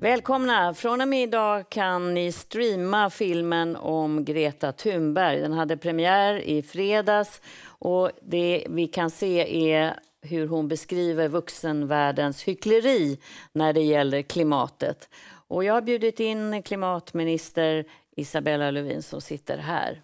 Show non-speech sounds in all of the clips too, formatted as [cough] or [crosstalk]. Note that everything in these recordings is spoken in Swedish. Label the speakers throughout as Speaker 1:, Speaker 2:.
Speaker 1: Välkomna! Från och med idag kan ni streama filmen om Greta Thunberg. Den hade premiär i fredags och det vi kan se är hur hon beskriver vuxenvärldens hyckleri när det gäller klimatet. Och jag har bjudit in klimatminister Isabella Lövin som sitter här.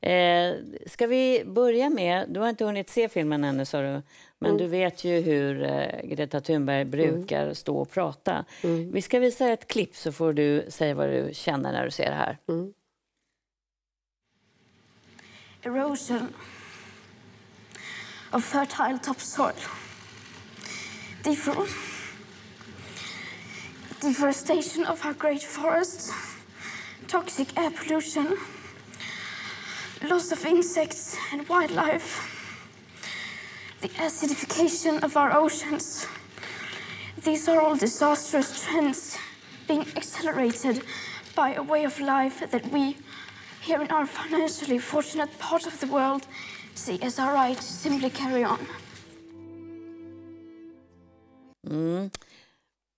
Speaker 1: Eh, ska vi börja med... Du har inte hunnit se filmen ännu, sa du. Men mm. du vet ju hur eh, Greta Thunberg mm. brukar mm. stå och prata. Mm. Vi ska visa ett klipp så får du säga vad du känner när du ser det här. Mm. Erosion of fertile topsoil. Defro deforestation of our great forests, toxic air pollution, loss of insects and wildlife, the acidification of our oceans. These are all disastrous trends being accelerated by a way of life that we, here in our financially fortunate part of the world, see as our right to simply carry on. Mm.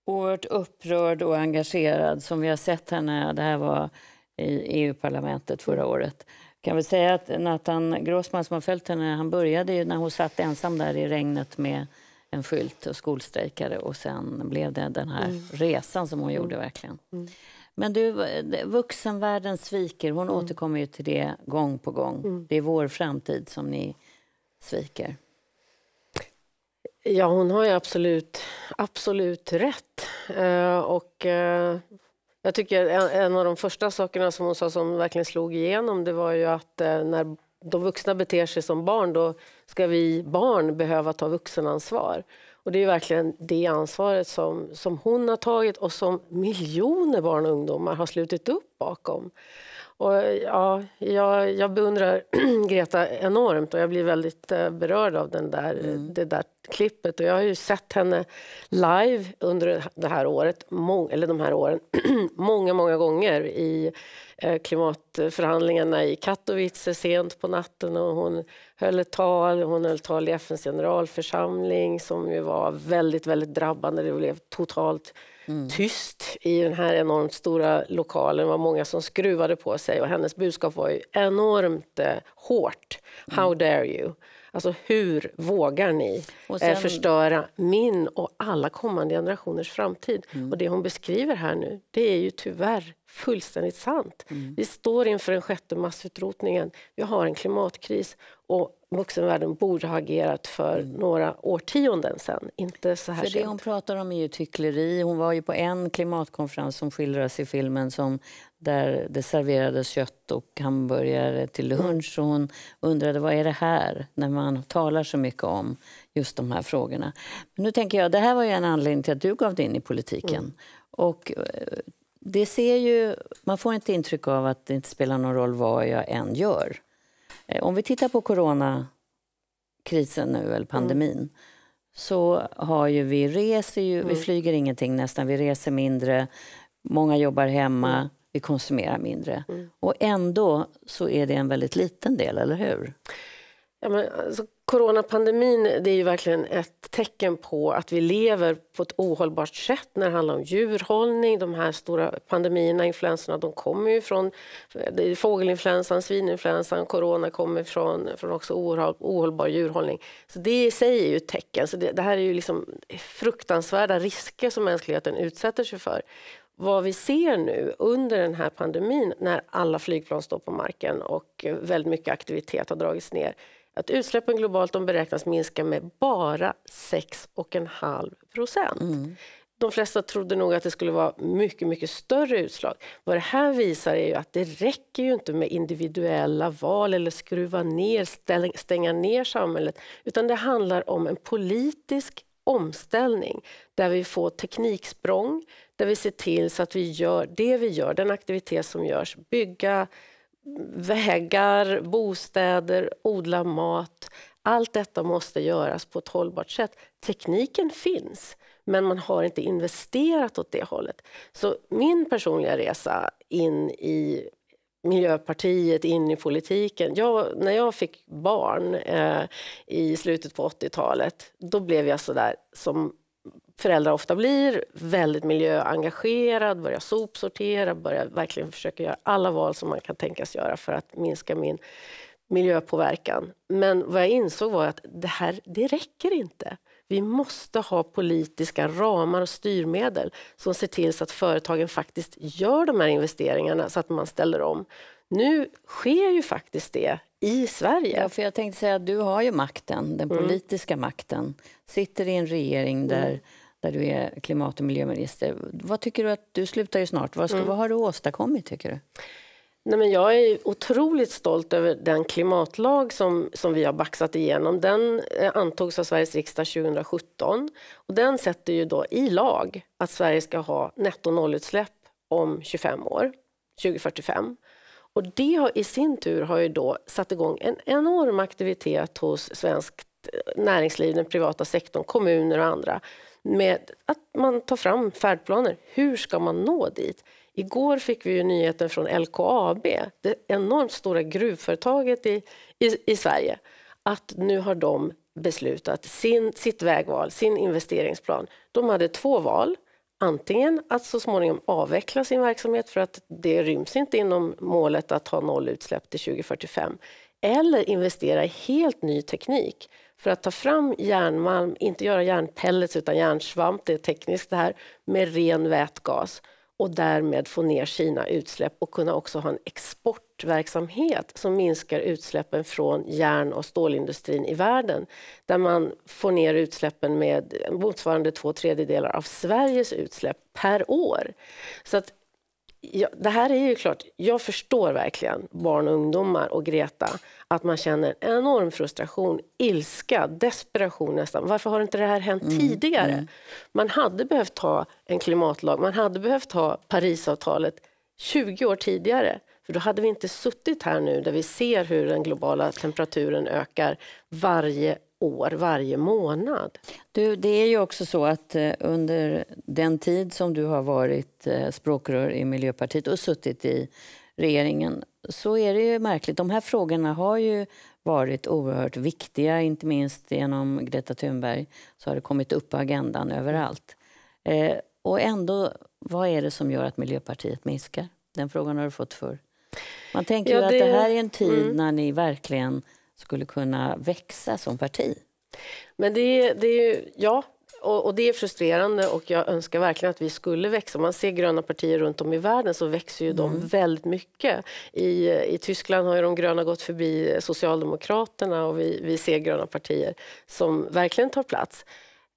Speaker 1: Oerhört upprörd och engagerad som vi har sett henne. Det här var i EU-parlamentet förra året. kan väl säga att Nathan Grossman som har följt henne, han började när hon satt ensam där i regnet med en skylt och skolstrejkade och sen blev det den här mm. resan som hon mm. gjorde verkligen. Mm. Men du, vuxenvärlden sviker, hon mm. återkommer ju till det gång på gång. Mm. Det är vår framtid som ni sviker. Ja, hon har ju absolut, absolut rätt.
Speaker 2: Eh, och eh, jag tycker en, en, av de första sakerna som hon sa som verkligen slog igenom det var ju att eh, när de vuxna beter sig som barn då ska vi barn behöva ta vuxenansvar. Och det är verkligen det ansvaret som, som hon har tagit och som miljoner barn och ungdomar har slutit upp bakom. Och ja, jag, jag beundrar [clears throat] Greta enormt och jag blir väldigt eh, berörd av den där, mm. det där klippet och jag har ju sett henne live under det här året, må, eller de här åren, [clears throat] många, många gånger i eh, klimatförhandlingarna i Katowice sent på natten och hon höll ett tal, hon höll tal i FNs generalförsamling som ju var väldigt, väldigt drabbande. Det blev totalt mm. tyst i den här enormt stora lokalen. Det var många som skruvade på sig och hennes budskap var ju enormt eh, hårt. How mm. dare you? Alltså hur vågar ni eh, sen... förstöra min och alla kommande generationers framtid? Mm. Och det hon beskriver här nu, det är ju tyvärr fullständigt sant. Mm. Vi står inför den sjätte massutrotningen, vi har en klimatkris och vuxenvärlden borde ha agerat för mm. några årtionden sen, Inte så här för sent. Det hon
Speaker 1: pratar om är ju tyckleri. Hon var ju på en klimatkonferens som skildras i filmen som där det serverades kött och hamburgare till mm. lunch. Och hon undrade vad är det här när man talar så mycket om just de här frågorna. Men nu tänker jag, det här var ju en anledning till att du gav dig in i politiken. Mm. Och eh, det ser ju, man får inte intryck av att det inte spelar någon roll vad jag än gör. Eh, om vi tittar på coronakrisen nu, eller mm. pandemin, mm. så har ju vi reser ju, mm. vi flyger ingenting nästan, vi reser mindre, många jobbar hemma, mm. vi konsumerar mindre. Mm. Och ändå så är det en väldigt liten del, eller hur?
Speaker 2: Ja, men, alltså, coronapandemin det är ju verkligen ett tecken på att vi lever på ett ohållbart sätt när det handlar om djurhållning. De här stora pandemierna, influensorna, de kommer ju från fågelinfluensan, svininfluensan, corona kommer från, från också ohållbar djurhållning. Så det i sig är ju ett tecken. Så det, det här är ju liksom fruktansvärda risker som mänskligheten utsätter sig för vad vi ser nu under den här pandemin när alla flygplan står på marken och väldigt mycket aktivitet har dragits ner att utsläppen globalt de beräknas minska med bara 6,5 procent. Mm. De flesta trodde nog att det skulle vara mycket, mycket större utslag. Vad det här visar är ju att det räcker ju inte med individuella val eller skruva ner, stänga ner samhället, utan det handlar om en politisk omställning där vi får tekniksprång, där vi ser till så att vi gör det vi gör, den aktivitet som görs, bygga vägar, bostäder, odla mat. Allt detta måste göras på ett hållbart sätt. Tekniken finns, men man har inte investerat åt det hållet. Så min personliga resa in i Miljöpartiet in i politiken. Jag, när jag fick barn eh, i slutet på 80-talet, då blev jag så där som föräldrar ofta blir, väldigt miljöengagerad, börjar sopsortera, börjar verkligen försöka göra alla val som man kan tänkas göra för att minska min miljöpåverkan. Men vad jag insåg var att det här, det räcker inte. Vi måste ha politiska ramar och styrmedel som ser till så att företagen faktiskt gör de här investeringarna så att man ställer om.
Speaker 1: Nu sker ju faktiskt det i Sverige. Ja, för jag tänkte säga att du har ju makten, den mm. politiska mm. makten. Sitter i en regering där mm där du är klimat och miljöminister. Vad tycker du att du slutar ju snart. Vad, ska, mm. vad har du åstadkommit tycker du?
Speaker 2: Nej, men jag är otroligt stolt över den klimatlag som, som vi har baxat igenom. Den eh, antogs av Sveriges riksdag 2017 och den sätter ju då i lag att Sverige ska ha netto nollutsläpp om 25 år, 2045. Och det har i sin tur har ju då satt igång en enorm aktivitet hos svenskt eh, näringsliv, den privata sektorn, kommuner och andra med att man tar fram färdplaner. Hur ska man nå dit? Igår fick vi ju nyheten från LKAB, det enormt stora gruvföretaget i, i, i Sverige, att nu har de beslutat sin, sitt vägval, sin investeringsplan. De hade två val. Antingen att så småningom avveckla sin verksamhet för att det ryms inte inom målet att ha noll utsläpp till 2045 eller investera i helt ny teknik för att ta fram järnmalm, inte göra järnpellets utan järnsvamp, det är tekniskt det här, med ren vätgas och därmed få ner sina utsläpp och kunna också ha en exportverksamhet som minskar utsläppen från järn och stålindustrin i världen där man får ner utsläppen med motsvarande två tredjedelar av Sveriges utsläpp per år. Så att Ja, det här är ju klart, jag förstår verkligen barn och ungdomar och Greta att man känner enorm frustration, ilska, desperation nästan. Varför har inte det här hänt mm. mm. tidigare? Mm. Man hade behövt ha en klimatlag, man hade behövt ha Parisavtalet 20 år tidigare. För då hade vi inte suttit här nu där vi ser hur den globala temperaturen ökar varje år, varje
Speaker 1: månad. Du, det är ju också så att eh, under den tid som du har varit eh, språkrör i Miljöpartiet och suttit i regeringen så är det ju märkligt. De här frågorna har ju varit oerhört viktiga, inte minst genom Greta Thunberg så har det kommit upp på agendan överallt. Eh, och ändå, vad är det som gör att Miljöpartiet minskar? Den frågan har du fått förr. Man tänker ja, det... att det här är en tid mm. när ni verkligen skulle kunna växa som parti.
Speaker 2: Men det, det är ju, ja, och, och, det är frustrerande och jag önskar verkligen att vi skulle växa. Om man ser gröna partier runt om i världen så växer ju mm. de väldigt mycket. I, I Tyskland har ju de gröna gått förbi Socialdemokraterna och vi, vi ser gröna partier som verkligen tar plats.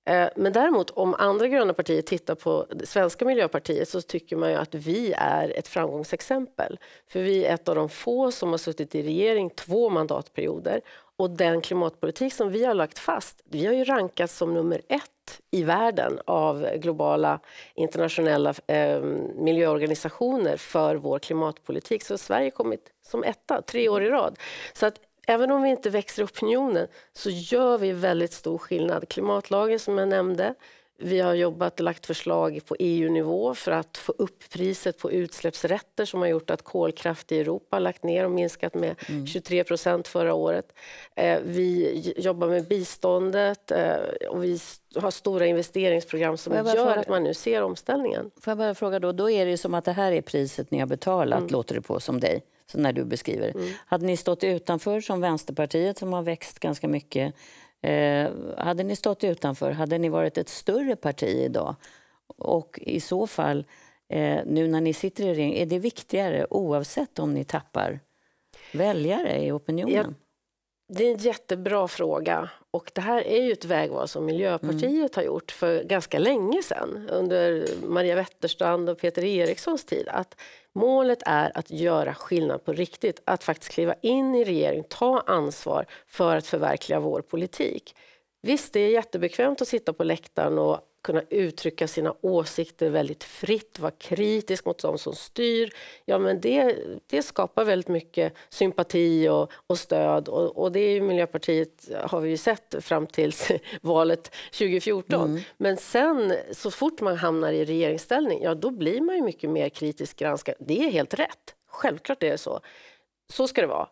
Speaker 2: Eh, men däremot om andra gröna partier tittar på det svenska Miljöpartiet så tycker man ju att vi är ett framgångsexempel. För vi är ett av de få som har suttit i regering två mandatperioder och den klimatpolitik som vi har lagt fast, vi har ju rankats som nummer ett i världen av globala internationella eh, miljöorganisationer för vår klimatpolitik. Så Sverige har kommit som etta tre år i rad. Så att även om vi inte växer opinionen så gör vi väldigt stor skillnad. Klimatlagen som jag nämnde, vi har jobbat och lagt förslag på EU-nivå för att få upp priset på utsläppsrätter som har gjort att kolkraft i Europa har lagt ner och minskat med 23 mm. procent förra året. Eh, vi jobbar med
Speaker 1: biståndet eh, och vi har stora investeringsprogram som gör fråga, att man nu ser omställningen. Får jag bara fråga då, då är det som att det här är priset ni har betalat, mm. låter det på som dig? som när du beskriver. Mm. Hade ni stått utanför som Vänsterpartiet som har växt ganska mycket, eh, hade ni stått utanför, hade ni varit ett större parti idag? Och i så fall, eh, nu när ni sitter i regeringen är det viktigare oavsett om ni tappar väljare i opinionen? Jag
Speaker 2: det är en jättebra fråga och det här är ju ett vägval som Miljöpartiet mm. har gjort för ganska länge sedan under Maria Wetterstrand och Peter Erikssons tid. Att målet är att göra skillnad på riktigt, att faktiskt kliva in i regeringen, ta ansvar för att förverkliga vår politik. Visst, det är jättebekvämt att sitta på läktaren och kunna uttrycka sina åsikter väldigt fritt, vara kritisk mot de som styr. Ja, men det, det skapar väldigt mycket sympati och, och stöd och, och, det är Miljöpartiet har vi ju sett fram till [laughs] valet 2014. Mm. Men sen så fort man hamnar i regeringsställning, ja då blir man ju mycket mer kritiskt granskad. Det är helt rätt. Självklart är det så. Så ska det vara.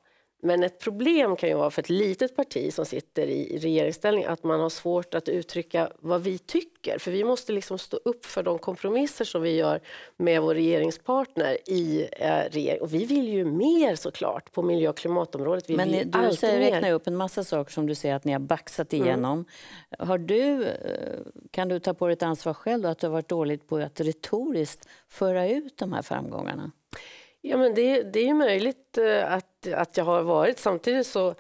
Speaker 2: Men ett problem kan ju vara för ett litet parti som sitter i regeringsställning att man har svårt att uttrycka vad vi tycker. För vi måste liksom stå upp för de kompromisser som vi gör med vår regeringspartner i eh, regering. Och vi vill ju mer
Speaker 1: såklart på miljö och klimatområdet. Vi Men vill du säger, räknar upp en massa saker som du säger att ni har baxat mm. igenom. Mm. Har du, eh, kan du ta på dig ett ansvar själv då, att du har varit dåligt på att retoriskt föra ut de här framgångarna?
Speaker 2: Ja, men det, det är ju möjligt eh, att, att jag har varit. Samtidigt så,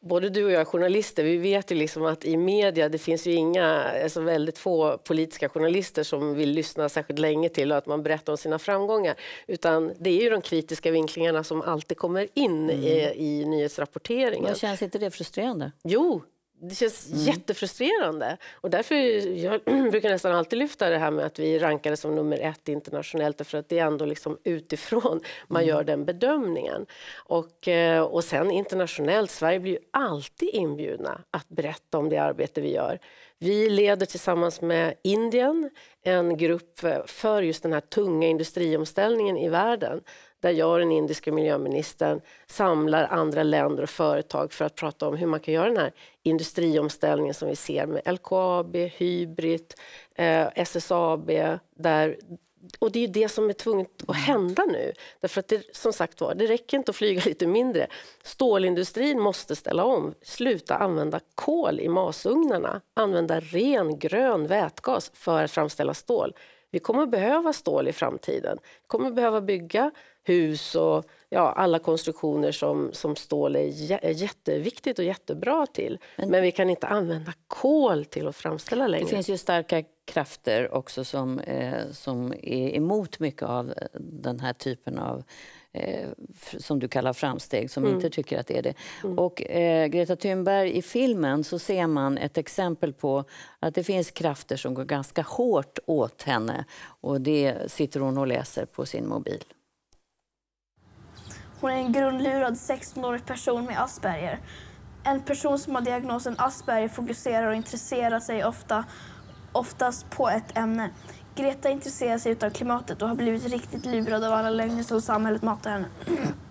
Speaker 2: både du och jag är journalister. Vi vet ju liksom att i media, det finns ju inga, alltså väldigt få politiska journalister som vill lyssna särskilt länge till och att man berättar om sina framgångar. Utan det är ju de kritiska vinklingarna som alltid kommer in mm. i, eh, i nyhetsrapporteringen. Men känns
Speaker 1: inte det frustrerande?
Speaker 2: Jo, det känns mm. jättefrustrerande. Och därför [clears throat] jag brukar nästan alltid lyfta det här med att vi rankade som nummer ett internationellt för att det är ändå liksom utifrån [laughs] man gör mm. den bedömningen. Och, eh, och sen internationellt, Sverige blir ju alltid inbjudna att berätta om det arbete vi gör. Vi leder tillsammans med Indien en grupp för just den här tunga industriomställningen i världen där jag och den indiska miljöministern samlar andra länder och företag för att prata om hur man kan göra den här industriomställningen som vi ser med LKAB, Hybrid, eh, SSAB. Där, och det är ju det som är tvunget att hända nu. Därför att det, som sagt var, det räcker inte att flyga [laughs] lite mindre. Stålindustrin måste ställa om. Sluta använda kol i masugnarna. Använda ren grön vätgas för att framställa stål. Vi kommer att behöva stål i framtiden. Vi kommer att behöva bygga hus och ja, alla konstruktioner som, som stål är, är jätteviktigt och jättebra till. Men,
Speaker 1: Men, vi kan inte använda kol till att framställa längre. Det finns ju starka krafter också som, eh, som är emot mycket av eh, den här typen av eh, som du kallar framsteg, som mm. inte tycker att det är det. Mm. Och eh, Greta Thunberg, i filmen så ser man ett exempel på att det finns krafter som går ganska hårt åt henne. Och det sitter hon och läser på sin mobil. Hon är en grundlurad 16-årig person med Asperger. En person som har diagnosen Asperger fokuserar och intresserar sig ofta, oftast på ett ämne. Greta intresserar sig av klimatet och har blivit riktigt lurad av alla lögner som samhället matar henne.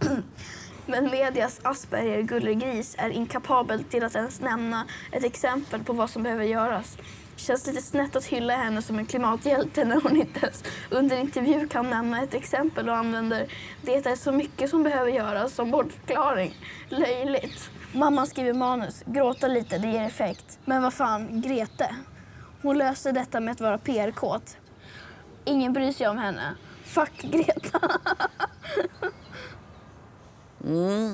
Speaker 1: [clears throat] Men medias Asperger gris är inkapabel till att ens nämna ett exempel på vad som behöver göras känns lite snett att hylla henne som en klimathjälte när hon inte ens under intervju kan nämna ett exempel och använder “det är så mycket som behöver göras” som bortförklaring. Löjligt. Mamman skriver manus, gråta lite, det ger effekt. Men vad fan, Grete? Hon löser detta med att vara PR-kåt. Ingen bryr sig om henne. Fuck Greta! [laughs] mm.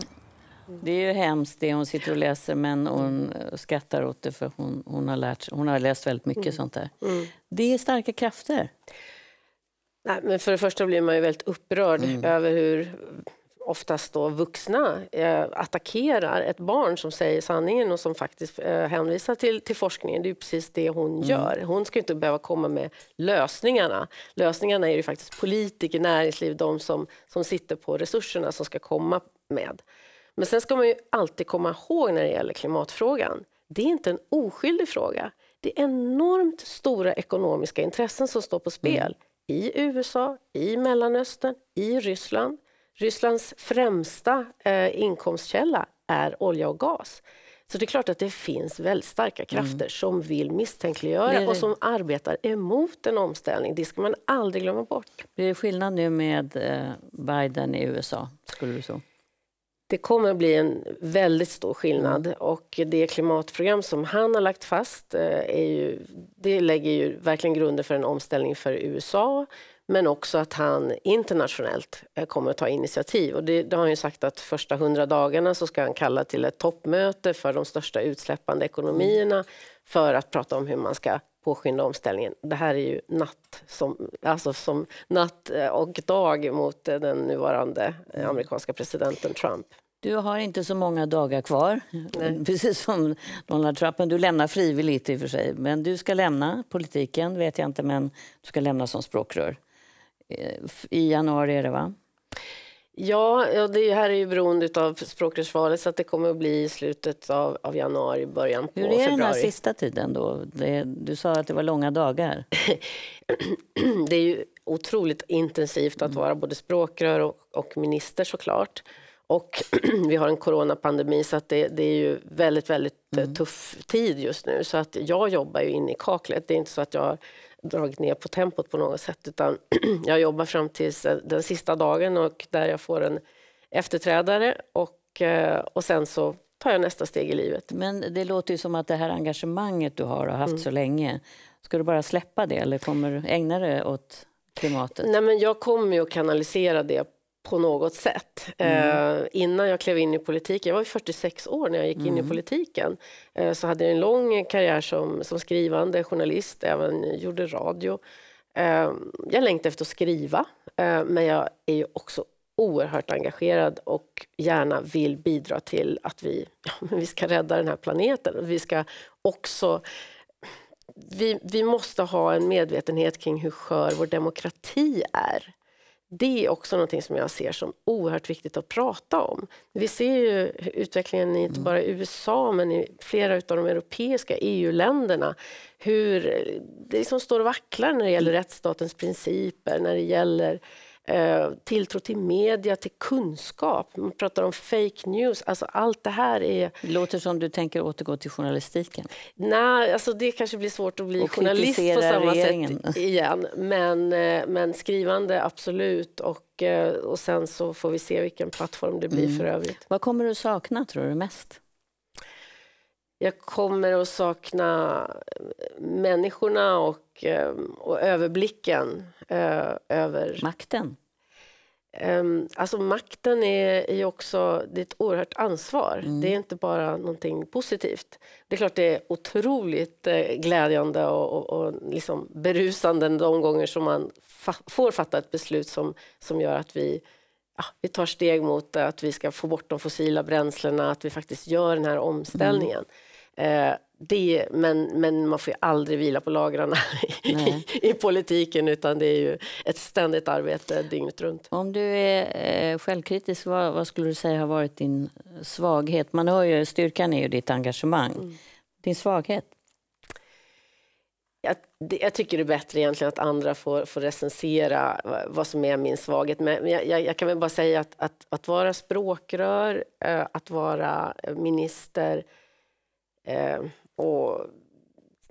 Speaker 1: Det är ju hemskt det hon sitter och läser men hon skrattar åt det för hon, hon, har, lärt, hon har läst väldigt mycket mm. sånt där. Mm. Det är starka krafter.
Speaker 2: Nej, men för det första blir man ju väldigt upprörd mm. över hur oftast då vuxna eh, attackerar ett barn som säger sanningen och som faktiskt eh, hänvisar till, till forskningen. Det är precis det hon mm. gör. Hon ska inte behöva komma med lösningarna. Lösningarna är ju faktiskt politiker, näringsliv, de som, som sitter på resurserna som ska komma med. Men sen ska man ju alltid komma ihåg när det gäller klimatfrågan. Det är inte en oskyldig fråga. Det är enormt stora ekonomiska intressen som står på spel mm. i USA, i Mellanöstern, i Ryssland. Rysslands främsta eh, inkomstkälla är olja och gas. Så det är klart att det finns väldigt starka mm. krafter mm. som vill misstänkliggöra det och som arbetar emot en omställning. Det ska man aldrig glömma bort.
Speaker 1: Blir det skillnad nu med eh, Biden i USA? Skulle du säga?
Speaker 2: Det kommer att bli en väldigt stor skillnad mm. och det klimatprogram som han har lagt fast eh, ju, det lägger ju verkligen grunden för en omställning för USA men också att han internationellt eh, kommer att ta initiativ. Och det, det har han ju sagt att första hundra dagarna så ska han kalla till ett toppmöte för de största utsläppande ekonomierna mm. för att prata om hur man ska påskynda omställningen. Det här är ju natt som, alltså som natt eh, och dag mot eh, den nuvarande eh, mm. amerikanska presidenten Trump.
Speaker 1: Du har inte så många dagar kvar, Nej. [laughs] precis som Donald Trump. du lämnar frivilligt i och för sig. Men du ska lämna politiken, vet jag inte, men du ska lämna som språkrör. I januari är det, va?
Speaker 2: Ja, ja det här är ju beroende av språkrörsvalet så att det kommer att bli i slutet av, av januari, början på februari. Hur är den här sista
Speaker 1: tiden då? Det, du sa att det var långa dagar.
Speaker 2: [clears throat] det är ju otroligt intensivt att vara både språkrör och, och minister såklart. Och [clears throat] vi har en coronapandemi så att det, det är ju väldigt, väldigt eh, mm. tuff tid just nu. Så att jag jobbar ju in i kaklet. Det är inte så att jag dragit ner på tempot på något sätt utan [clears throat] jag jobbar fram till eh, den sista dagen och där jag får en
Speaker 1: efterträdare och, eh, och sen så tar jag nästa steg i livet. Men det låter ju som att det här engagemanget du har och haft mm. så länge, ska du bara släppa det eller kommer du ägna dig åt klimatet?
Speaker 2: Nej, men jag kommer ju att kanalisera det på något sätt. Mm. Eh, innan jag klev in i politiken, jag var 46 år när jag gick mm. in i mm. politiken, eh, så hade jag en lång karriär som, som skrivande journalist, även gjorde radio. Eh, jag längtade efter att skriva, eh, men jag är ju också oerhört engagerad och gärna vill bidra till att vi, [laughs] ja, vi ska rädda den här planeten. Vi ska också vi, vi måste ha en medvetenhet kring hur skör vår demokrati är det är också någonting som jag ser som oerhört viktigt att prata om. Vi ser ju utvecklingen i inte mm. bara USA men i flera av de europeiska EU-länderna hur eh, det liksom står och vacklar när det gäller mm. rättsstatens principer, när det gäller Eh, tilltro till media, till kunskap.
Speaker 1: Man pratar om fake news. Alltså allt det här är... Det låter som du tänker återgå till journalistiken.
Speaker 2: Nej, alltså det kanske blir svårt att bli och journalist på samma regeringen. sätt igen. Men, eh, men skrivande, absolut. Och, eh, och sen så får vi se vilken plattform
Speaker 1: det blir mm. för övrigt. Vad kommer du sakna, tror du, mest?
Speaker 2: jag kommer att sakna eh, människorna och, ehm, och överblicken eh, över... Makten? Ehm, alltså makten är, är också, det är ett oerhört ansvar. Mm. Det är inte bara någonting positivt. Det är klart det är otroligt eh, glädjande och, och, och liksom berusande de gånger som man fa får fatta ett beslut som, som gör att vi, ja, vi tar steg mot att vi ska få bort de fossila bränslena, att vi faktiskt gör den här omställningen. Mm. Eh, det, men, men man får ju aldrig vila på lagrarna [laughs] i, i, politiken utan det är ju ett ständigt arbete dygnet runt.
Speaker 1: Om du är eh, självkritisk, vad, vad, skulle du säga har varit din svaghet? Man hör ju, styrkan är ju ditt engagemang. Mm. Din svaghet?
Speaker 2: Jag, det, jag, tycker det är bättre egentligen att andra får, får recensera vad som är min svaghet. Men jag, jag, jag kan väl bara säga att, att, att vara språkrör, eh, att vara minister Eh, och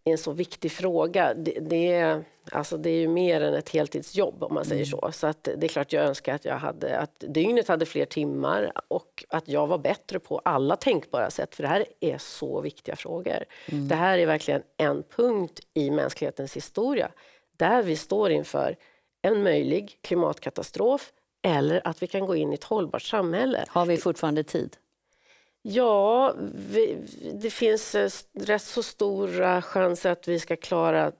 Speaker 2: en så viktig fråga, det, det, är, alltså det är ju mer än ett heltidsjobb om man säger mm. så. Så att det är klart jag önskar att jag hade, att dygnet hade fler timmar och att jag var bättre på alla tänkbara sätt, för det här är så viktiga frågor. Mm. Det här är verkligen en punkt i mänsklighetens historia där vi står inför en möjlig klimatkatastrof eller att vi kan gå in i ett hållbart
Speaker 1: samhälle. Har vi fortfarande tid?
Speaker 2: Ja, vi, det finns eh, rätt så stora chanser att vi ska klara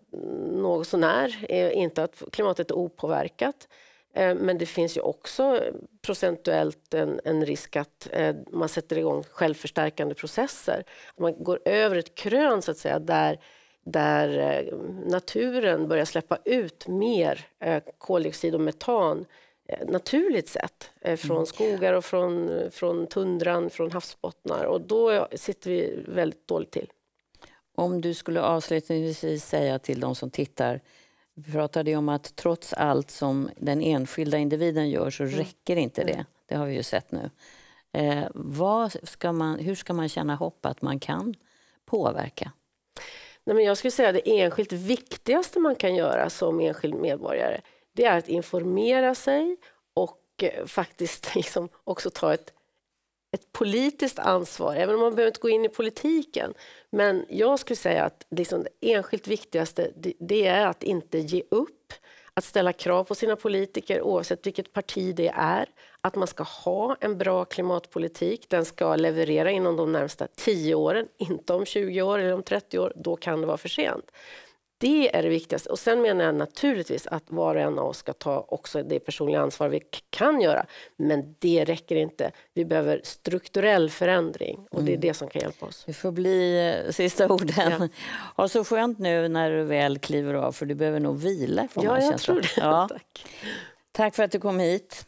Speaker 2: något sånär. Eh, inte att klimatet är opåverkat. Eh, men det finns ju också procentuellt en, en, risk att man sätter igång självförstärkande processer. Man går över ett krön så att säga där, där naturen börjar släppa ut mer koldioxid och metan Eh, naturligt sätt eh, från mm. skogar och från, eh, från tundran, från havsbottnar och då sitter vi väldigt dåligt till.
Speaker 1: Om du skulle avslutningsvis säga till de som tittar, vi pratade ju om att trots allt som den enskilda individen gör så mm. räcker inte mm. det. Det har vi ju sett nu. Eh, ska man, hur ska man känna hopp att man kan påverka? Nej, men jag skulle säga det enskilt viktigaste man kan göra som enskild
Speaker 2: medborgare det är att informera sig och eh, faktiskt [laughs] liksom också ta ett, ett politiskt ansvar, även om man behöver inte gå in i politiken. Men jag skulle säga att liksom det enskilt viktigaste det är att inte ge upp, att ställa krav på sina politiker oavsett vilket parti det är, att man ska ha en bra klimatpolitik. Den ska leverera inom de närmsta tio åren, inte om 20 år eller om 30 år. Då kan det vara för sent. Det är det viktigaste. Och sen menar jag naturligtvis att var och en av oss ska ta också det personliga ansvar vi kan göra. Men det räcker
Speaker 1: inte. Vi behöver strukturell förändring och det är mm. det som kan hjälpa oss. Det får bli eh, sista orden. Ja. Ha så skönt nu när du väl kliver av för du behöver nog vila. Får ja, jag känsla. tror det. Ja. [laughs] Tack. Tack för att du kom hit.